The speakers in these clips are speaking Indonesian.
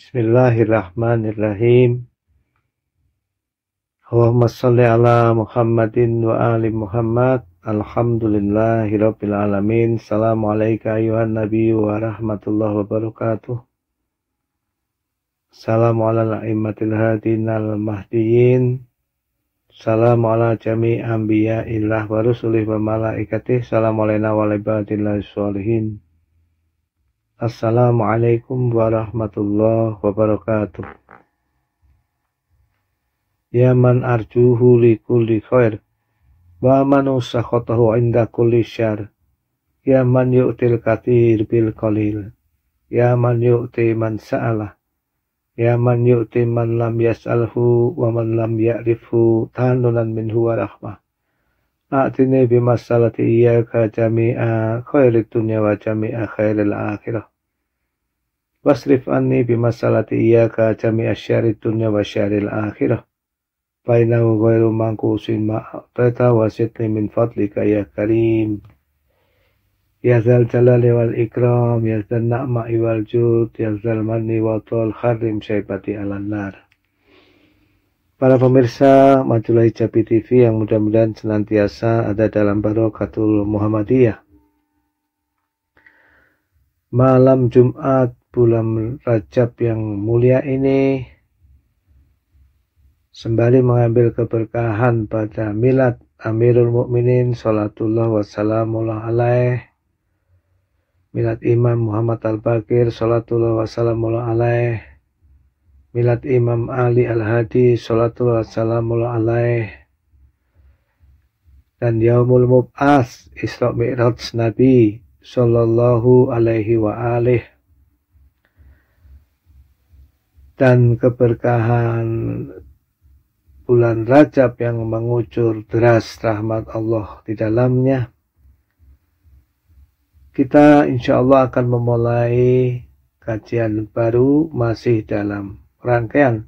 Bismillahirrahmanirrahim. Allahumma salli ala Muhammadin wa ali Muhammad. Alhamdulillahirabbil alamin. Assalamualaikum ayuhan nabi wa rahmatullahi wa barakatuh. Assalamu ala a'immatil hadin al mahdiyin. Salamu ala jami anbiya'illah wa rusulih wa malaikatih. Salamu alaina wa ibadillahi sholihin. Assalamualaikum warahmatullahi wabarakatuh. Ya man arjuhu li kulli khair wa man usakhatahu inda kulli syar. Ya man yu'til katir bil qalil. Ya man yu'ti man sa'ala. Ya man yu'ti man lam yas'alhu wa man lam ya'rifhu tanunan minhu wa rahmah. Atine bi masalati iya ka jami'a khairi dunia wa jami'a khairi akhirah. Wasrif anni bi masalati iya ka jami'a syari dunia wa syari akhirah. Bainahu ghairu mangku usin ma'ata wa sitni min fadlika ya karim. Ya zal jalali wal ikram, ya zal na'ma'i wal jud, ya zal manni wa tol kharim syaibati ala nara. Para pemirsa Majulah Hijabi TV yang mudah-mudahan senantiasa ada dalam barokatul Muhammadiyah. Malam Jumat bulan Rajab yang mulia ini sembari mengambil keberkahan pada milad Amirul Mukminin salatullah wassalamullah alaih milad Imam Muhammad Al-Bakir salatullah wassalamullah alaih milad Imam Ali Al-Hadi salatu wassalamu alaih dan yaumul mub'as Isra Mi'raj Nabi sallallahu alaihi wa alih dan keberkahan bulan Rajab yang mengucur deras rahmat Allah di dalamnya kita insya Allah akan memulai kajian baru masih dalam rangkaian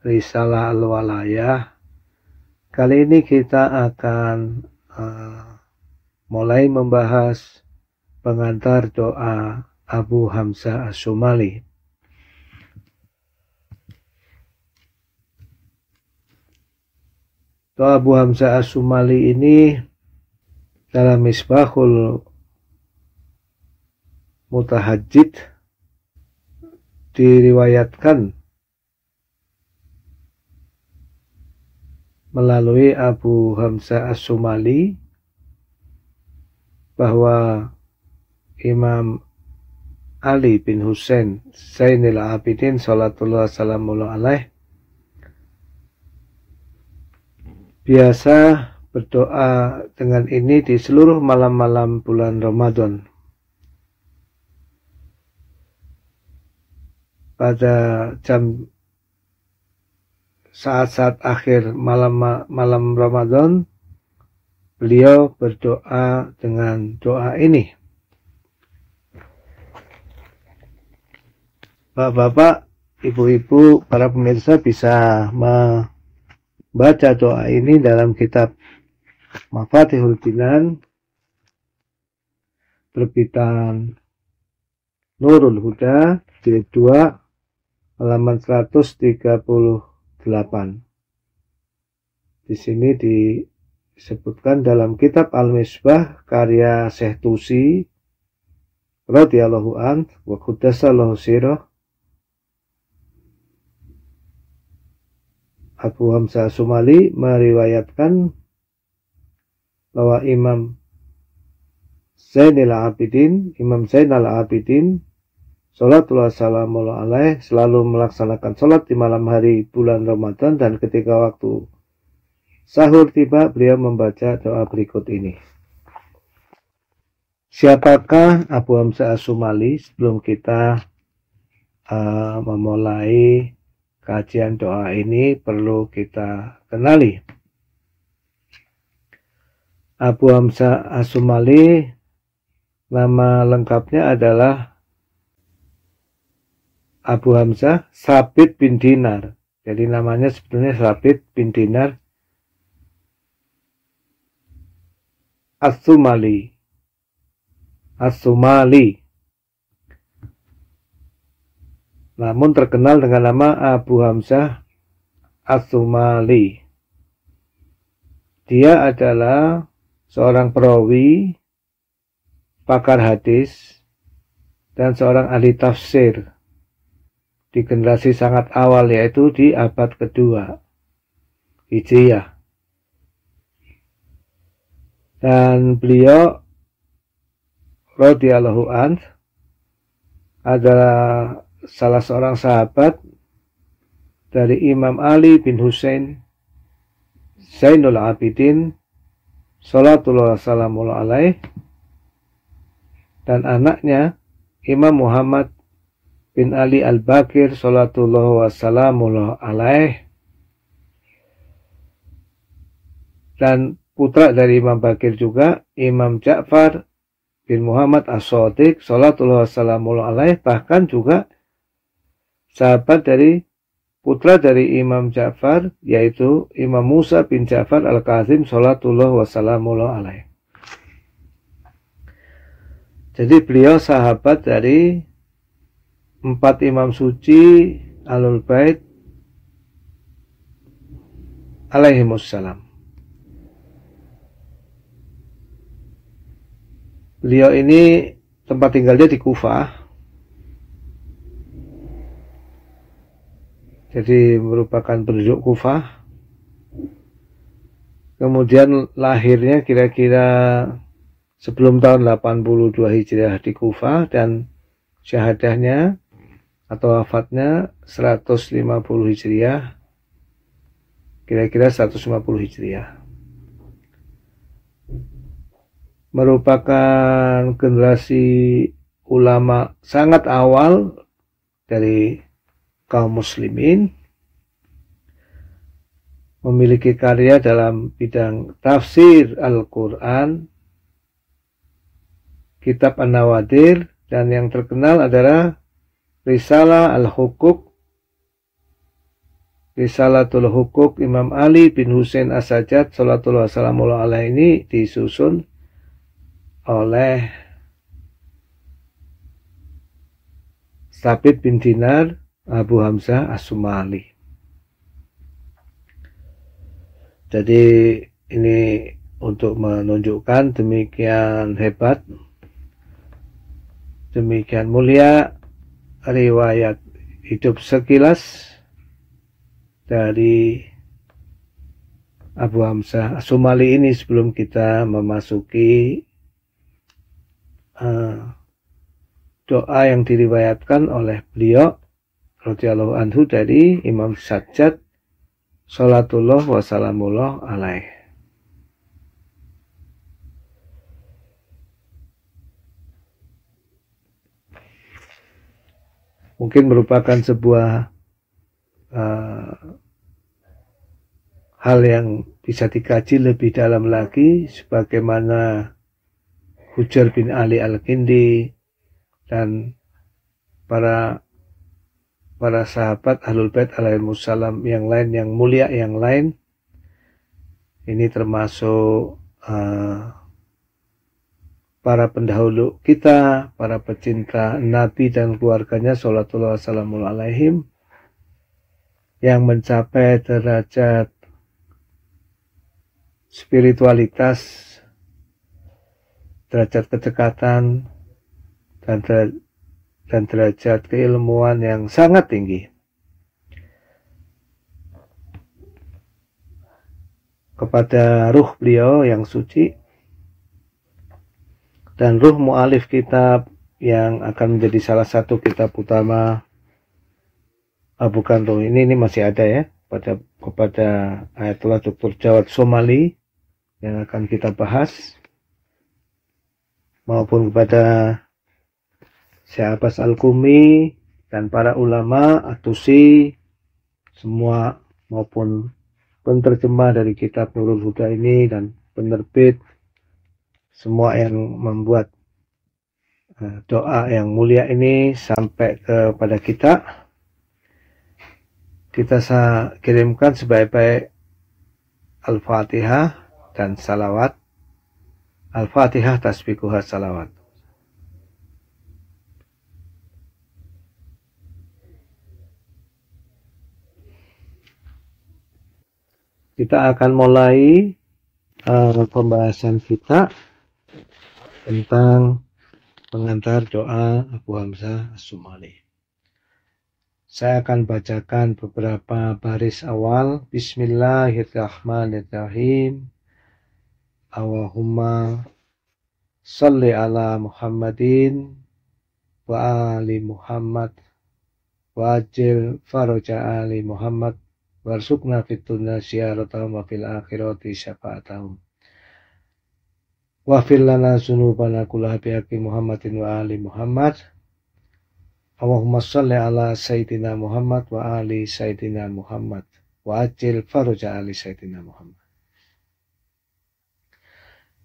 Risalah Al-Walayah. Kali ini kita akan uh, mulai membahas pengantar doa Abu Hamzah As-Sumali. Doa Abu Hamzah As-Sumali ini dalam Misbahul Mutahajid diriwayatkan melalui Abu Hamzah As-Sumali bahwa Imam Ali bin Husain Zainil Abidin Salatullah Salamullah Alaih biasa berdoa dengan ini di seluruh malam-malam bulan Ramadan. Pada jam saat-saat akhir malam malam Ramadan beliau berdoa dengan doa ini Bapak-bapak, ibu-ibu, para pemirsa bisa membaca doa ini dalam kitab Mafatihul Binan terbitan Nurul Huda jilid 2 halaman 130. 8. Di sini disebutkan dalam kitab Al-Misbah karya Syekh Tusi radhiyallahu an wa qaddasallahu sirah Abu Hamzah Sumali meriwayatkan bahwa Imam Zainal Abidin, Imam Zainal Abidin Salatullah salamu alaih selalu melaksanakan sholat di malam hari bulan Ramadan dan ketika waktu sahur tiba beliau membaca doa berikut ini. Siapakah Abu Hamzah Asumali sebelum kita uh, memulai kajian doa ini perlu kita kenali. Abu Hamzah Asumali nama lengkapnya adalah Abu Hamzah Sabit bin Dinar. Jadi namanya sebetulnya Sabit bin Dinar As-Sumali. As-Sumali. Namun terkenal dengan nama Abu Hamzah As-Sumali. Dia adalah seorang perawi, pakar hadis, dan seorang ahli tafsir di generasi sangat awal yaitu di abad kedua Hijriah dan beliau radhiyallahu an adalah salah seorang sahabat dari Imam Ali bin Hussein Zainul Abidin Salatullah Salamullah Alaih dan anaknya Imam Muhammad bin Ali Al-Bakir salatullah wassalamullah alaih dan putra dari Imam Bakir juga Imam Ja'far bin Muhammad As-Sadiq salatullah wassalamullah alaih bahkan juga sahabat dari putra dari Imam Ja'far yaitu Imam Musa bin Ja'far Al-Kazim salatullah wassalamullah alaih jadi beliau sahabat dari empat imam suci alul bait Wasallam. beliau ini tempat tinggalnya di Kufah jadi merupakan penduduk Kufah kemudian lahirnya kira-kira sebelum tahun 82 Hijriah di Kufah dan syahadahnya atau wafatnya 150 Hijriah kira-kira 150 Hijriah merupakan generasi ulama sangat awal dari kaum muslimin memiliki karya dalam bidang tafsir Al-Quran kitab An-Nawadir dan yang terkenal adalah Risalah Al-Hukuk Risalatul Hukuk Imam Ali bin Hussein As-Sajjad Salatullah Salamullah ini disusun oleh Sabit bin Dinar Abu Hamzah As-Sumali jadi ini untuk menunjukkan demikian hebat demikian mulia riwayat hidup sekilas dari Abu Hamzah Sumali ini sebelum kita memasuki uh, doa yang diriwayatkan oleh beliau radhiyallahu anhu dari Imam Sajjad salatullah wasalamullah alaih mungkin merupakan sebuah uh, hal yang bisa dikaji lebih dalam lagi sebagaimana Hujar bin Ali Al-Kindi dan para para sahabat Ahlul Bait alaihi wasallam yang lain yang mulia yang lain ini termasuk uh, para pendahulu kita, para pecinta Nabi dan keluarganya sholatullah Wassalamu Alaihim yang mencapai derajat spiritualitas, derajat kedekatan, dan, derajat dan derajat keilmuan yang sangat tinggi. Kepada ruh beliau yang suci, dan ruh mu'alif kitab yang akan menjadi salah satu kitab utama ah, bukan ruh ini ini masih ada ya pada kepada Ayatullah Dr. Jawad Somali yang akan kita bahas maupun kepada Syahabas Al-Kumi dan para ulama atusi semua maupun penerjemah dari kitab Nurul Huda ini dan penerbit semua yang membuat eh, doa yang mulia ini sampai kepada kita. Kita kirimkan sebaik-baik Al-Fatihah dan salawat. Al-Fatihah tasbikuha salawat. Kita akan mulai uh, pembahasan kita tentang pengantar doa Abu Hamzah As-Sumali. Saya akan bacakan beberapa baris awal. Bismillahirrahmanirrahim. Allahumma salli ala Muhammadin wa ali Muhammad wa ajil faraja ali Muhammad warzuqna fid dunya wa fil akhirati syafaatahum fil lana sunubana kula biaki Muhammadin wa ali Muhammad. Allahumma salli ala Sayyidina Muhammad wa ali Sayyidina Muhammad. Wa ajil faruja ali Sayyidina Muhammad.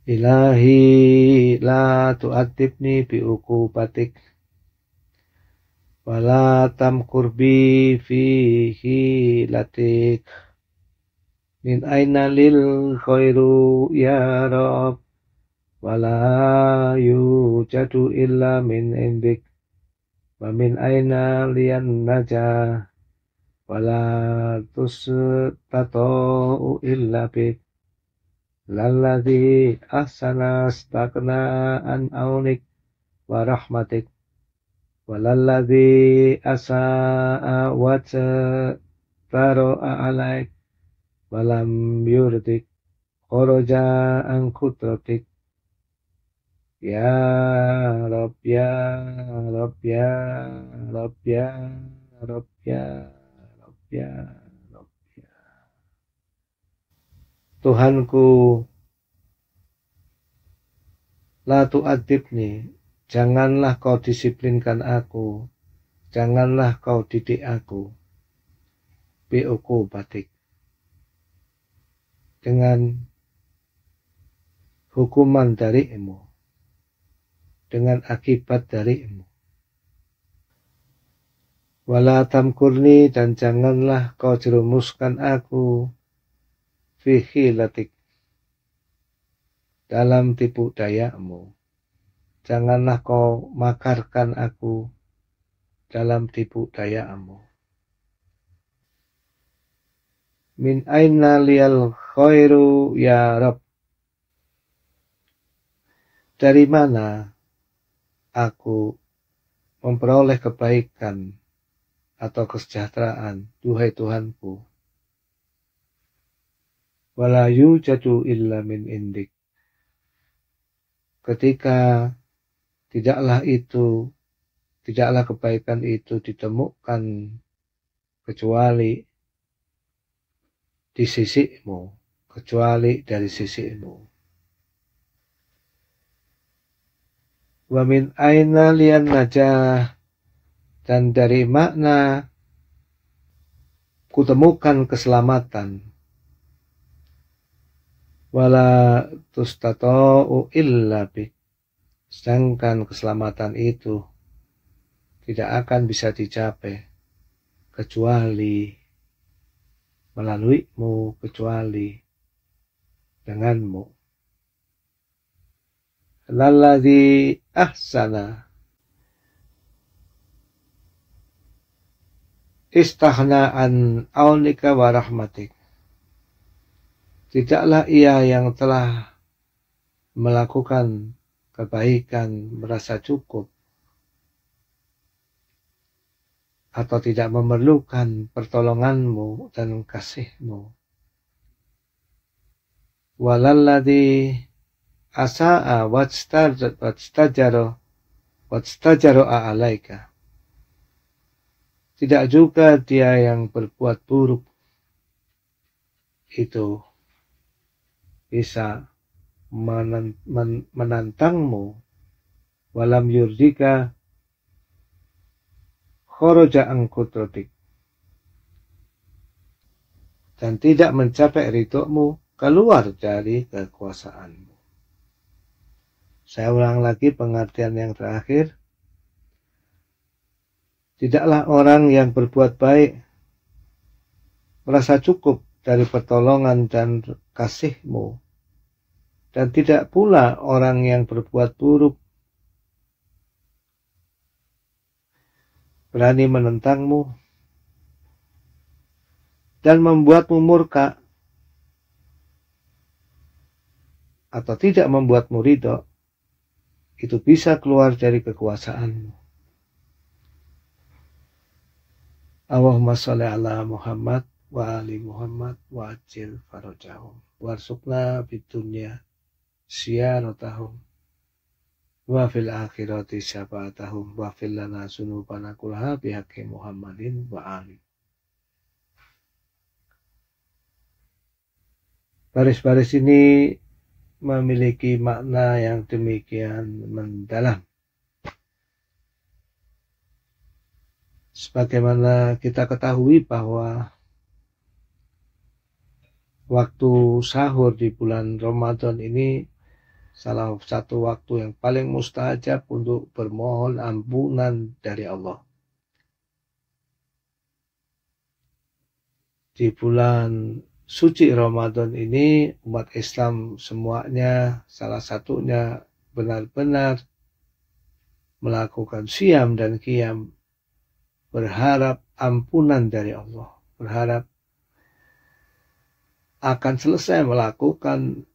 Ilahi la tu'atibni bi'uku batik. la tamkurbi fihi latik. Min aina lil khairu ya Rabb wala jatuh illa min indik wa min aina liyan naja wala tusatau illa bik lalladhi ahsana stakna an aunik wa rahmatik walalladhi asa'a wa taro'a alaik walam yuridik khoroja an kudratik Ya Rob ya Rob ya Rob ya Rob ya Rob ya Rob ya Tuhanku La adibni Janganlah kau disiplinkan aku Janganlah kau didik aku bioku batik Dengan Hukuman dari darimu dengan akibat darimu. Walatam kurni dan janganlah kau jerumuskan aku fihi latik dalam tipu dayamu. Janganlah kau makarkan aku dalam tipu dayamu. Min aina lial khairu ya Rabb. Dari mana aku memperoleh kebaikan atau kesejahteraan, duhai Tuhanku. Walayu jatuh illa min indik. Ketika tidaklah itu, tidaklah kebaikan itu ditemukan kecuali di sisimu, kecuali dari sisimu. Wamin aina lian najah dan dari makna kutemukan keselamatan wala tustata'u illa sedangkan keselamatan itu tidak akan bisa dicapai kecuali melaluimu kecuali denganmu lalladhi ahsana an aunika wa rahmatik. Tidaklah ia yang telah melakukan kebaikan merasa cukup atau tidak memerlukan pertolonganmu dan kasihmu. Walalladhi asaa wastajaro wastajaro alaika. Tidak juga dia yang berbuat buruk itu bisa menantangmu walam yurdika khoroja angkutrotik dan tidak mencapai ridhomu keluar dari kekuasaanmu. Saya ulang lagi pengertian yang terakhir. Tidaklah orang yang berbuat baik merasa cukup dari pertolongan dan kasihmu. Dan tidak pula orang yang berbuat buruk berani menentangmu dan membuatmu murka atau tidak membuatmu ridho itu bisa keluar dari kekuasaanmu. Allahumma sholli ala Muhammad wa ali Muhammad wa ajil farajahum warsukna bidunya siyaratahum. wa fil akhirati syafaatahum wa fil lana sunubana kulha bihaqqi Muhammadin wa ali Baris-baris ini memiliki makna yang demikian mendalam. Sebagaimana kita ketahui bahwa waktu sahur di bulan Ramadan ini salah satu waktu yang paling mustajab untuk bermohon ampunan dari Allah. Di bulan suci Ramadan ini umat Islam semuanya salah satunya benar-benar melakukan siam dan kiam berharap ampunan dari Allah berharap akan selesai melakukan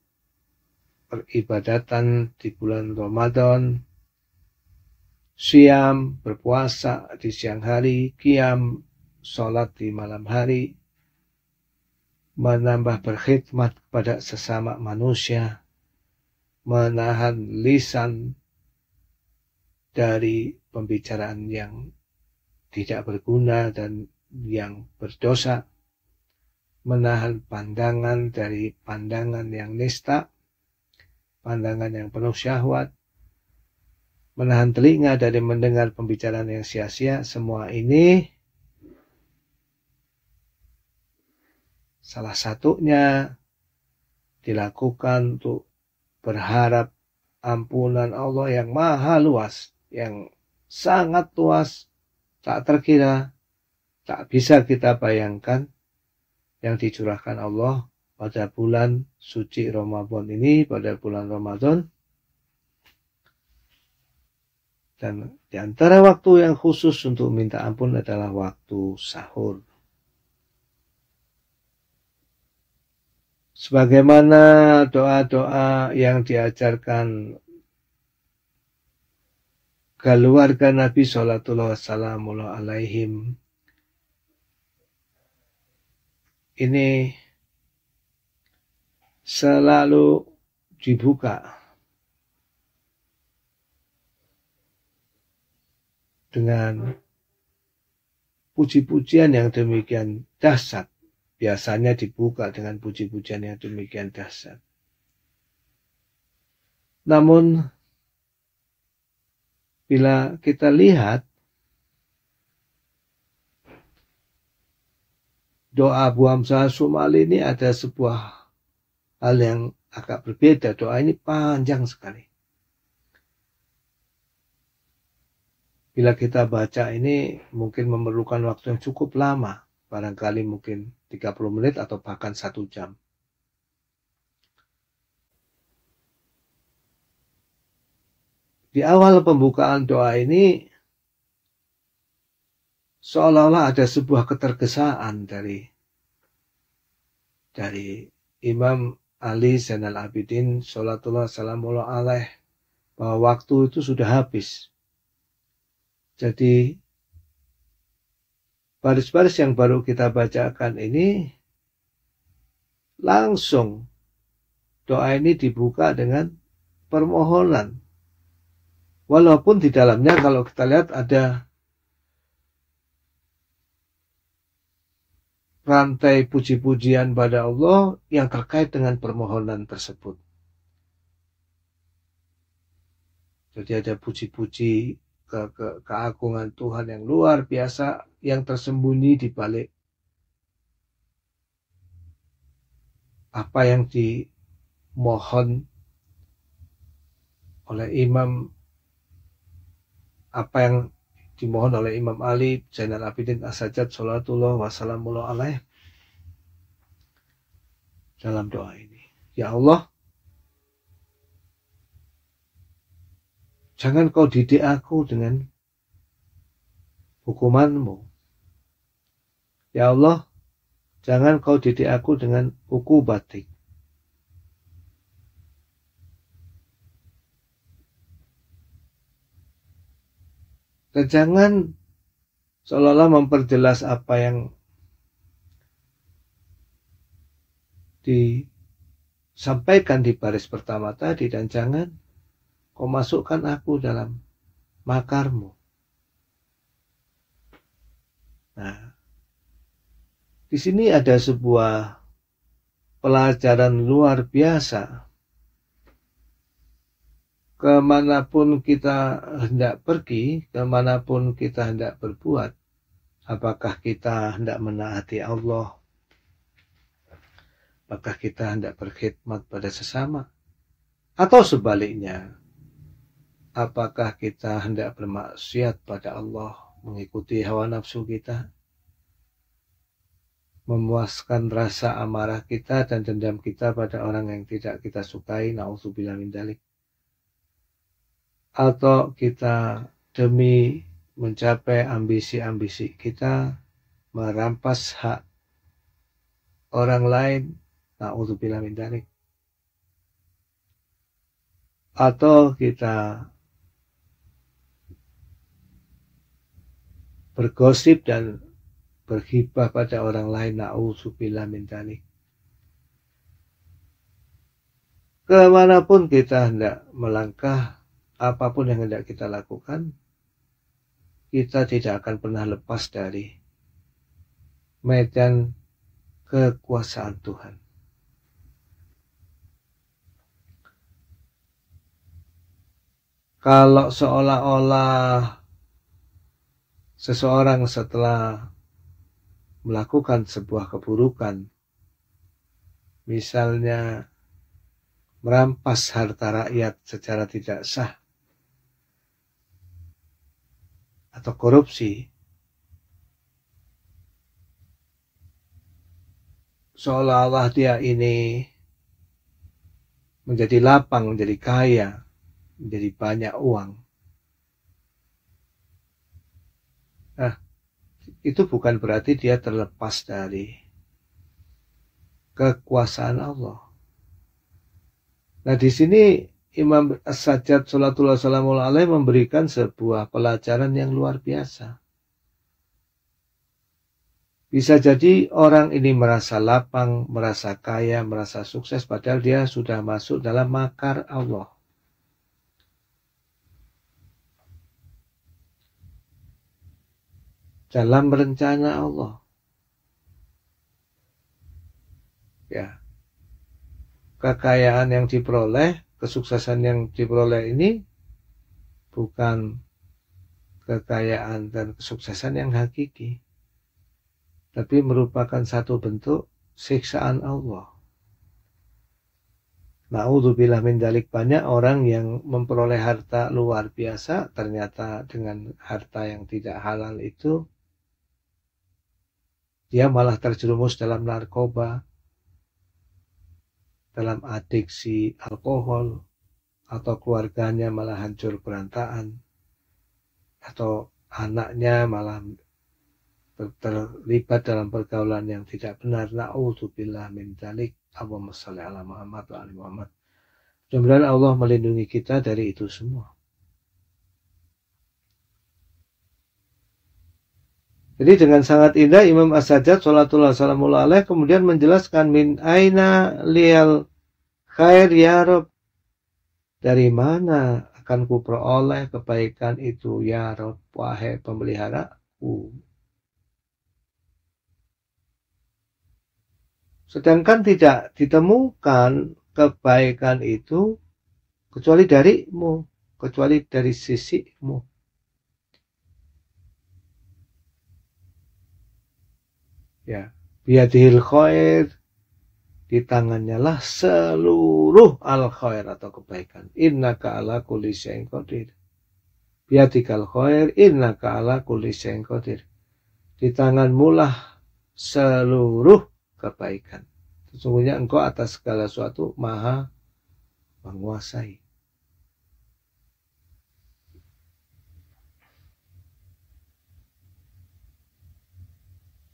peribadatan di bulan Ramadan siam berpuasa di siang hari kiam sholat di malam hari menambah berkhidmat kepada sesama manusia, menahan lisan dari pembicaraan yang tidak berguna dan yang berdosa, menahan pandangan dari pandangan yang nista, pandangan yang penuh syahwat, menahan telinga dari mendengar pembicaraan yang sia-sia, semua ini Salah satunya dilakukan untuk berharap ampunan Allah yang maha luas, yang sangat luas, tak terkira, tak bisa kita bayangkan, yang dicurahkan Allah pada bulan suci Ramadan ini, pada bulan Ramadan. Dan di antara waktu yang khusus untuk minta ampun adalah waktu sahur. sebagaimana doa-doa yang diajarkan keluarga Nabi Shallallahu Alaihi Wasallam ini selalu dibuka dengan puji-pujian yang demikian dahsyat biasanya dibuka dengan puji-pujian yang demikian dahsyat. Namun, bila kita lihat doa Abu Hamzah Sumali ini ada sebuah hal yang agak berbeda. Doa ini panjang sekali. Bila kita baca ini mungkin memerlukan waktu yang cukup lama. Barangkali mungkin 30 menit atau bahkan satu jam. Di awal pembukaan doa ini seolah-olah ada sebuah ketergesaan dari dari Imam Ali Zainal Abidin Salatullah Salamullah Alaih bahwa waktu itu sudah habis. Jadi baris-baris yang baru kita bacakan ini langsung doa ini dibuka dengan permohonan. Walaupun di dalamnya kalau kita lihat ada rantai puji-pujian pada Allah yang terkait dengan permohonan tersebut. Jadi ada puji-puji ke, ke keagungan Tuhan yang luar biasa yang tersembunyi di balik apa yang dimohon oleh Imam apa yang dimohon oleh Imam Ali Zainal Abidin Asajat Salatullah Wassalamualaikum dalam doa ini. Ya Allah, Jangan kau didik aku dengan hukumanmu. Ya Allah, jangan kau didik aku dengan uku batik. Dan jangan seolah-olah memperjelas apa yang disampaikan di baris pertama tadi dan jangan Kau masukkan aku dalam makarmu. Nah, di sini ada sebuah pelajaran luar biasa. Kemanapun kita hendak pergi, kemanapun kita hendak berbuat, apakah kita hendak menaati Allah? Apakah kita hendak berkhidmat pada sesama? Atau sebaliknya, apakah kita hendak bermaksiat pada Allah, mengikuti hawa nafsu kita, memuaskan rasa amarah kita dan dendam kita pada orang yang tidak kita sukai, na'udzubillah min dalik. Atau kita demi mencapai ambisi-ambisi kita, merampas hak orang lain, na'udzubillah min dalik. Atau kita bergosip dan berhibah pada orang lain. Na'udzubillah min dalik. Kemanapun kita hendak melangkah, apapun yang hendak kita lakukan, kita tidak akan pernah lepas dari medan kekuasaan Tuhan. Kalau seolah-olah seseorang setelah melakukan sebuah keburukan, misalnya merampas harta rakyat secara tidak sah atau korupsi, seolah-olah dia ini menjadi lapang, menjadi kaya, menjadi banyak uang. Nah, itu bukan berarti dia terlepas dari kekuasaan Allah. Nah, di sini Imam As-Sajjad Salatullah Salamul Alaih memberikan sebuah pelajaran yang luar biasa. Bisa jadi orang ini merasa lapang, merasa kaya, merasa sukses, padahal dia sudah masuk dalam makar Allah. dalam rencana Allah. Ya. Kekayaan yang diperoleh, kesuksesan yang diperoleh ini bukan kekayaan dan kesuksesan yang hakiki, tapi merupakan satu bentuk siksaan Allah. Na'udzubillah min dalik banyak orang yang memperoleh harta luar biasa ternyata dengan harta yang tidak halal itu dia malah terjerumus dalam narkoba, dalam adiksi alkohol, atau keluarganya malah hancur berantakan, atau anaknya malah terlibat dalam pergaulan yang tidak benar. Na'udzubillah min dalik. Allahumma salli ala Muhammad wa ala Muhammad. Allah melindungi kita dari itu semua. Jadi dengan sangat indah Imam As-Sajjad sholatullah Salamullah Alaih kemudian menjelaskan min aina liyal khair ya Rob. Dari mana akan ku peroleh kebaikan itu ya Rob wahai ku. Sedangkan tidak ditemukan kebaikan itu kecuali darimu, kecuali dari sisimu. ya biadil khair di tangannya lah seluruh al khair atau kebaikan ka ala kulli syai'in qadir biadikal khair ka ala kulli syai'in qadir di tangan mulah seluruh kebaikan sesungguhnya engkau atas segala sesuatu maha menguasai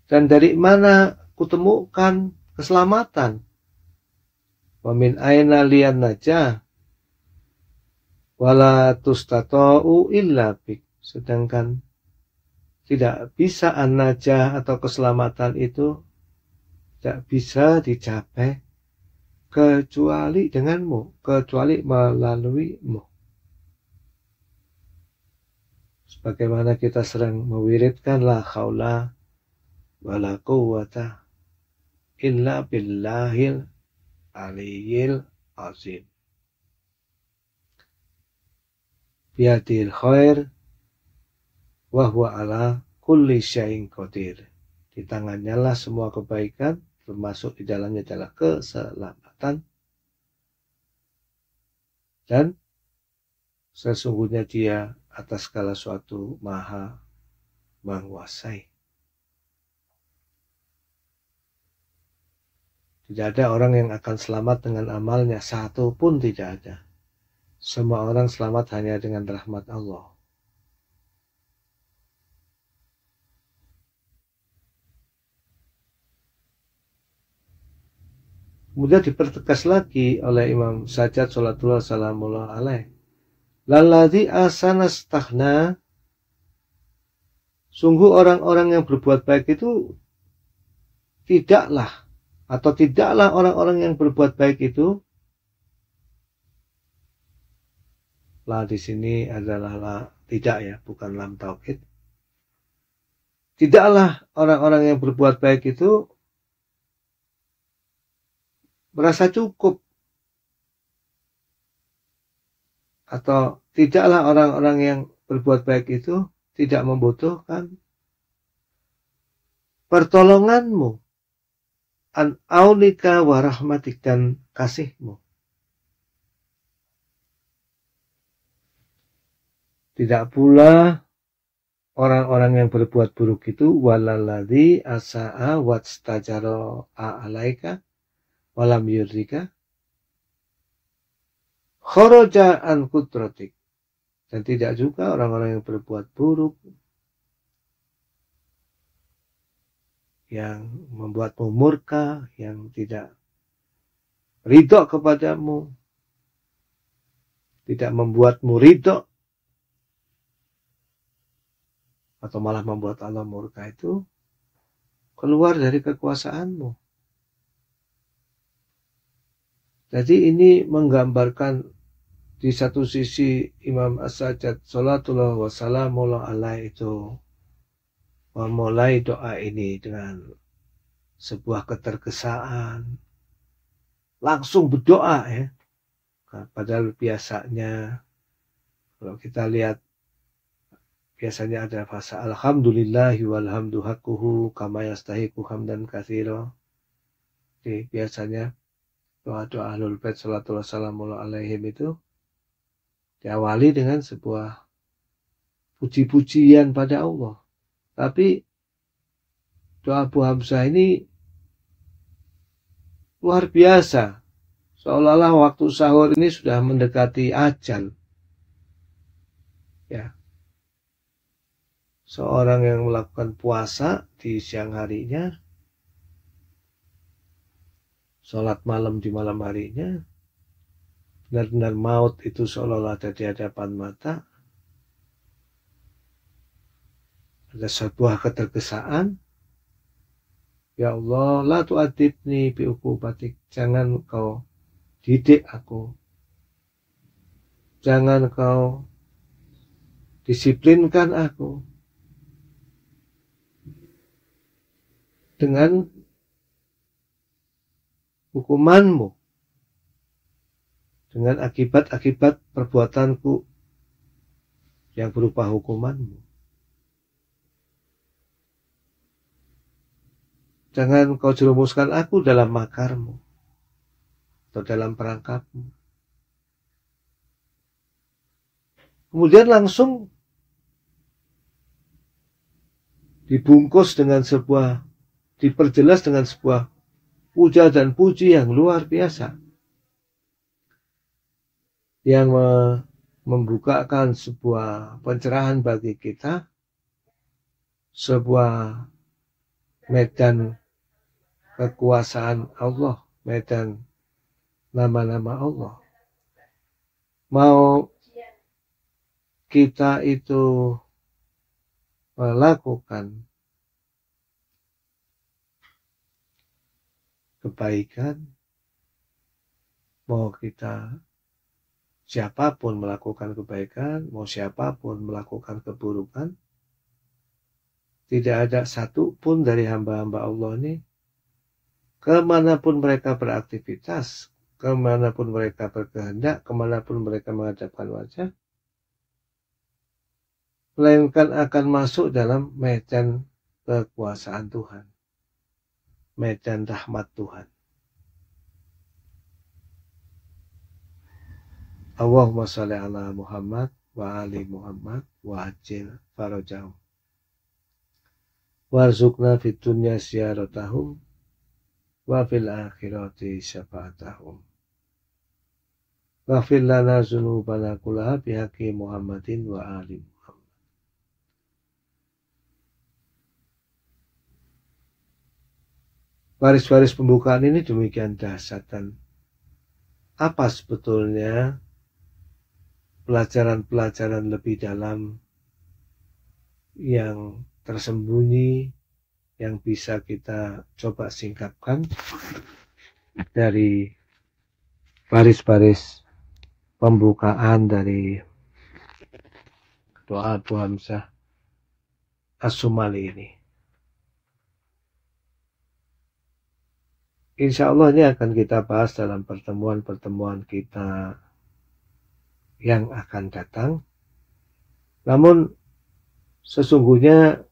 Dan dari mana kutemukan keselamatan? Wamin aina lian najah wala tustata'u illa bik. Sedangkan tidak bisa najah atau keselamatan itu tidak bisa dicapai kecuali denganmu, kecuali melaluimu. Sebagaimana kita sering mewiridkan la haula wala quwata illa billahil aliyil azim. Biadil khair wa huwa ala kulli syai'in qadir. Di tangannya lah semua kebaikan termasuk di dalamnya adalah keselamatan. Dan sesungguhnya dia atas segala suatu maha menguasai. Tidak ada orang yang akan selamat dengan amalnya, satu pun tidak ada. Semua orang selamat hanya dengan rahmat Allah. Kemudian dipertegas lagi oleh Imam Sajjad Salatullah Salamullah Alaih. Lalladhi asana stahna. Sungguh orang-orang yang berbuat baik itu tidaklah atau tidaklah orang-orang yang berbuat baik itu lah di sini adalah la tidak ya bukan lam taukid tidaklah orang-orang yang berbuat baik itu merasa cukup atau tidaklah orang-orang yang berbuat baik itu tidak membutuhkan pertolonganmu an aunika wa rahmatik dan kasihmu. Tidak pula orang-orang yang berbuat buruk itu walaladi asa'a watstajaro a'alaika walam yurrika khoroja an kutrotik. Dan tidak juga orang-orang yang berbuat buruk yang membuatmu murka, yang tidak ridho kepadamu, tidak membuatmu ridho, atau malah membuat Allah murka itu keluar dari kekuasaanmu. Jadi ini menggambarkan di satu sisi Imam As-Sajjad Salatullah Wassalamu'alaihi itu memulai doa ini dengan sebuah ketergesaan. Langsung berdoa ya. Padahal biasanya kalau kita lihat biasanya ada fase alhamdulillahi walhamdu hakuhu kama yastahiku hamdan kathiro. Jadi biasanya doa-doa ahlul bait salatu wassalamu alaihim itu diawali dengan sebuah puji-pujian pada Allah tapi doa Abu Hamzah ini luar biasa. Seolah-olah waktu sahur ini sudah mendekati ajan. Ya. Seorang yang melakukan puasa di siang harinya, sholat malam di malam harinya, benar-benar maut itu seolah-olah ada di hadapan mata, ada sebuah ketergesaan Ya Allah, la tu'adibni bi'ukubatik. Jangan kau didik aku. Jangan kau disiplinkan aku. Dengan hukumanmu. Dengan akibat-akibat perbuatanku yang berupa hukumanmu. Jangan kau jerumuskan aku dalam makarmu atau dalam perangkapmu. Kemudian langsung dibungkus dengan sebuah, diperjelas dengan sebuah puja dan puji yang luar biasa. Yang membukakan sebuah pencerahan bagi kita, sebuah medan kekuasaan Allah, medan nama-nama Allah. Mau kita itu melakukan kebaikan, mau kita siapapun melakukan kebaikan, mau siapapun melakukan keburukan, tidak ada satu pun dari hamba-hamba Allah ini kemanapun mereka beraktivitas, kemanapun mereka berkehendak, kemanapun mereka menghadapkan wajah, melainkan akan masuk dalam medan kekuasaan Tuhan, medan rahmat Tuhan. Allahumma salli ala Muhammad wa ali Muhammad wa ajil farajahum. warzukna fitunya dunya wa fil akhirati syafaatahum. Waghfir lana zunubana kullaha bihaqi Muhammadin wa ali Muhammad. Baris-baris pembukaan ini demikian dahsyatan. Apa sebetulnya pelajaran-pelajaran lebih dalam yang tersembunyi yang bisa kita coba singkapkan dari baris-baris pembukaan dari doa Abu Hamzah As-Sumali ini. Insya Allah ini akan kita bahas dalam pertemuan-pertemuan kita yang akan datang. Namun sesungguhnya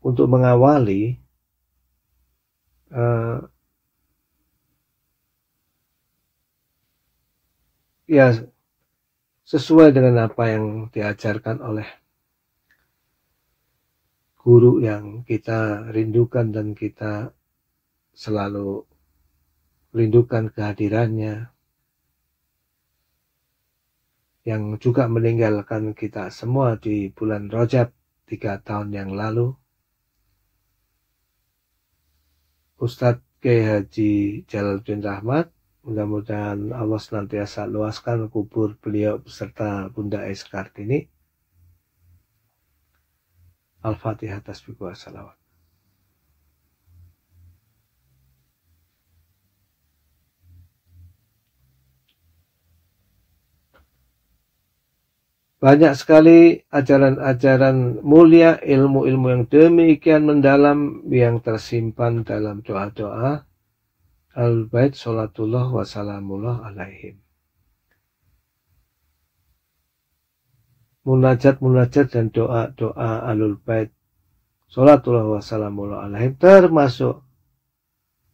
untuk mengawali uh, ya sesuai dengan apa yang diajarkan oleh guru yang kita rindukan dan kita selalu rindukan kehadirannya yang juga meninggalkan kita semua di bulan Rojab tiga tahun yang lalu Ustadz Kiai Haji Jalaluddin Rahmat. Mudah-mudahan Allah senantiasa luaskan kubur beliau beserta Bunda Eskart ini. Al-Fatihah tasbih wa salawat. Banyak sekali ajaran-ajaran mulia, ilmu-ilmu yang demikian mendalam yang tersimpan dalam doa-doa Al-Bait Salatullah Wasalamullah Alaihim. Munajat-munajat dan doa-doa Alul Bait Salatullah Wasalamullah Alaihim termasuk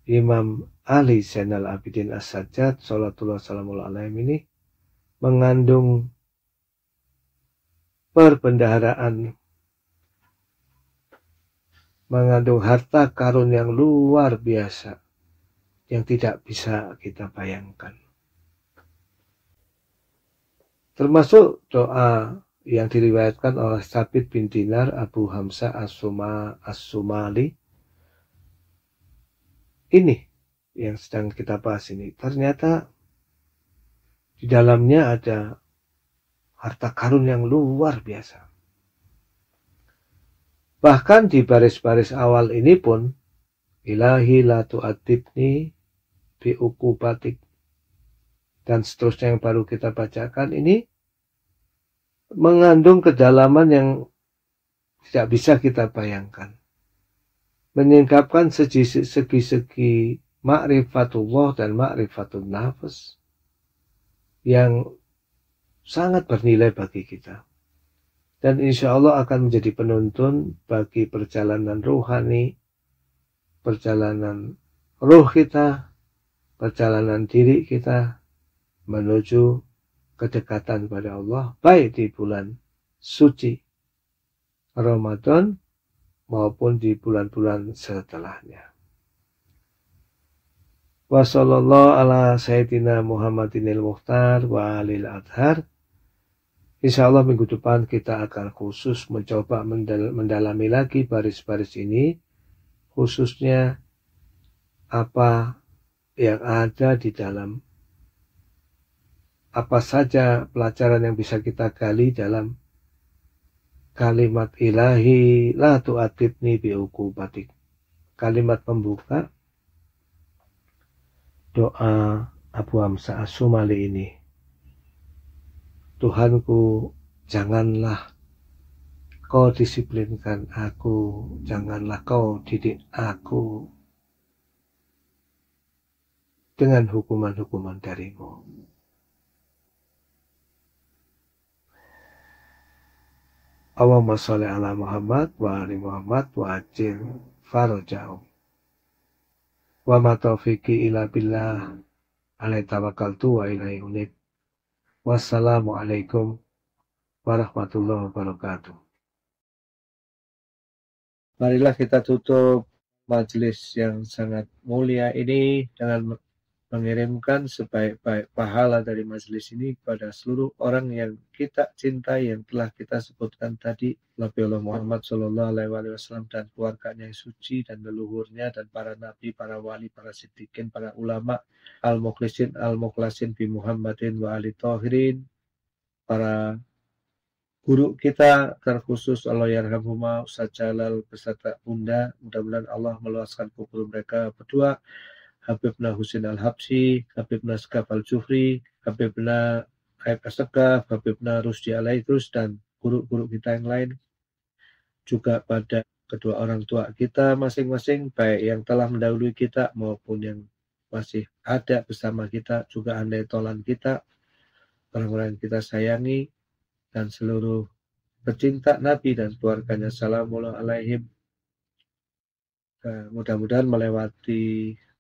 Imam Ali Zainal Abidin As-Sajjad Salatullah Wasalamullah Alaihim ini mengandung perbendaharaan mengandung harta karun yang luar biasa yang tidak bisa kita bayangkan. Termasuk doa yang diriwayatkan oleh Sabit bin Dinar Abu Hamzah as As-Sumali. Ini yang sedang kita bahas ini. Ternyata di dalamnya ada harta karun yang luar biasa. Bahkan di baris-baris awal ini pun, ilahi la tu'adibni biukubatik. Dan seterusnya yang baru kita bacakan ini mengandung kedalaman yang tidak bisa kita bayangkan. Menyingkapkan segi-segi makrifatullah dan makrifatun nafas yang sangat bernilai bagi kita. Dan insya Allah akan menjadi penuntun bagi perjalanan rohani, perjalanan roh kita, perjalanan diri kita menuju kedekatan pada Allah, baik di bulan suci Ramadan maupun di bulan-bulan setelahnya. Wassalamualaikum warahmatullahi wabarakatuh Insya Allah minggu depan kita akan khusus mencoba mendal mendalami lagi baris-baris ini, khususnya apa yang ada di dalam, apa saja pelajaran yang bisa kita gali dalam kalimat ilahi la tu'atibni batik Kalimat pembuka doa Abu Hamzah Asumali sumali ini. Tuhanku, janganlah kau disiplinkan aku, janganlah kau didik aku dengan hukuman-hukuman darimu. Allahumma sholli ala Muhammad wa ali Muhammad wa ajil farajahum. Wa ma taufiqi ila billah alaihi tawakkaltu wa ilaihi unib. Wassalamualaikum warahmatullahi wabarakatuh. Marilah kita tutup majelis yang sangat mulia ini dengan mengirimkan sebaik-baik pahala dari majelis ini kepada seluruh orang yang kita cintai yang telah kita sebutkan tadi Nabi Allah Muhammad Shallallahu Alaihi Wasallam dan keluarganya yang suci dan leluhurnya dan para nabi, para wali, para siddiqin, para ulama al mukhlisin al mukhlasin bi Muhammadin wa ali tohirin para guru kita terkhusus Allah Yarhamhuma Ustaz Jalal beserta Bunda mudah-mudahan Allah meluaskan kubur mereka berdua Habib Husin Al-Habsi, Habib Skaf Al-Jufri, Habibna Aib Habib Habibna Rusdi Alaitrus, dan guru-guru kita yang lain. Juga pada kedua orang tua kita masing-masing, baik yang telah mendahului kita maupun yang masih ada bersama kita, juga andai tolan kita, orang-orang yang kita sayangi, dan seluruh pecinta Nabi dan keluarganya. Assalamualaikum. Eh, mudah-mudahan melewati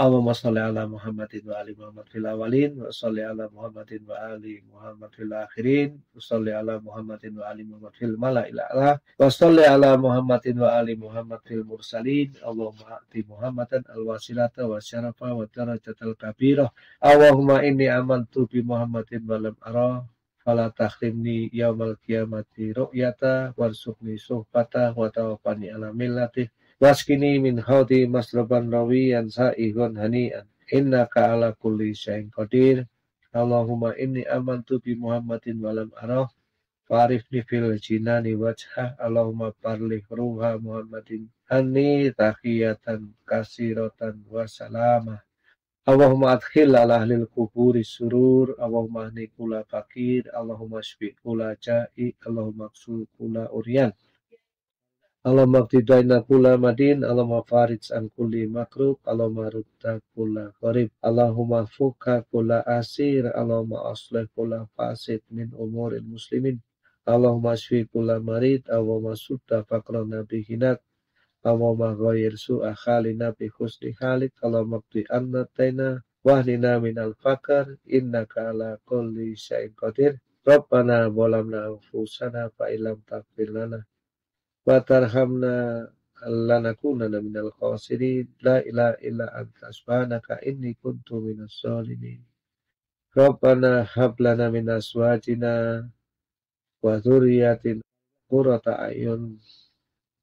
Allahumma salli ala Muhammadin wa ali Muhammad fil awalin wa salli ala Muhammadin wa ali Muhammad fil akhirin wa salli ala Muhammadin wa ali Muhammad fil mala'il a'la wa salli ala Muhammadin wa ali Muhammad fil mursalin Allahumma ati Muhammadan al wasilata wa syarafa wa darajatal kabirah Allahumma inni amantu bi Muhammadin wa lam arah fala takhrimni yaumal qiyamati ru'yata warzuqni suhbata wa tawafani ala millatih Waskini min hauti masraban rawiyan sa'ihun hani'an. Inna kaala kulli syain qadir. Allahumma inni amantu bi Muhammadin walam arah. Farifni fil jinani wajah Allahumma parli ruha Muhammadin. hani tahiyatan kasiratan wasalamah. Allahumma adkhil ala ahlil kuburi surur. Allahumma ahni kula fakir. Allahumma syfi kula ja'i. Allahumma ksul kula uryan. Allahumma qtidaina kula madin, Allah farij an kulli makrub, Allahumma rudda kulla qarib, Allahumma fuka kulla asir, Allah aslih kulla fasid min umurin muslimin, Allahumma shfi kulla marid, Allahumma sudda nabi hinat, Allahumma ghayir su'a khalina nabi husni khalik, Allahumma qti anna taina, wahdina al fakar, innaka ala kulli syai'in qadir, Rabbana bolamna anfusana fa'ilam takfir Watarhamna lanakunana minal khasirin. La ilaha illa anta subhanaka inni kuntu minas zalimin. Rabbana hablana min aswajina wa dzurriyyatina qurrata a'yun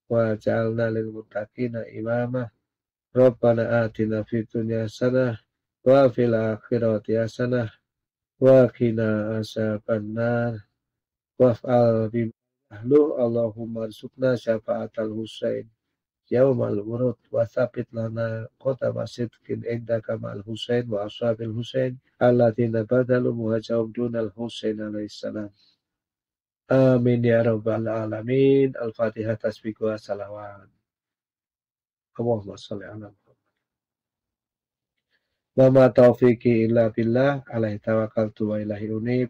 wa ja'alna lil muttaqina imama. Rabbana atina fid dunya hasanah wa fil akhirati hasanah wa qina azabannar waf'al bima Ahlu Allahumma rizukna syafa'atal Husain. Yaumal urut wa thabit lana kota masidkin indaka ma'al Husain wa ashabil Husain. Allatina badalu muhajawab dunal Husain alaihissalam. Amin ya rabbal alamin. Al-Fatihah tasbih wa salawat. Allahumma salli ala Muhammad. Wa ma taufiqi illa billah alaihi tawakkaltu tuwa ilahi unib.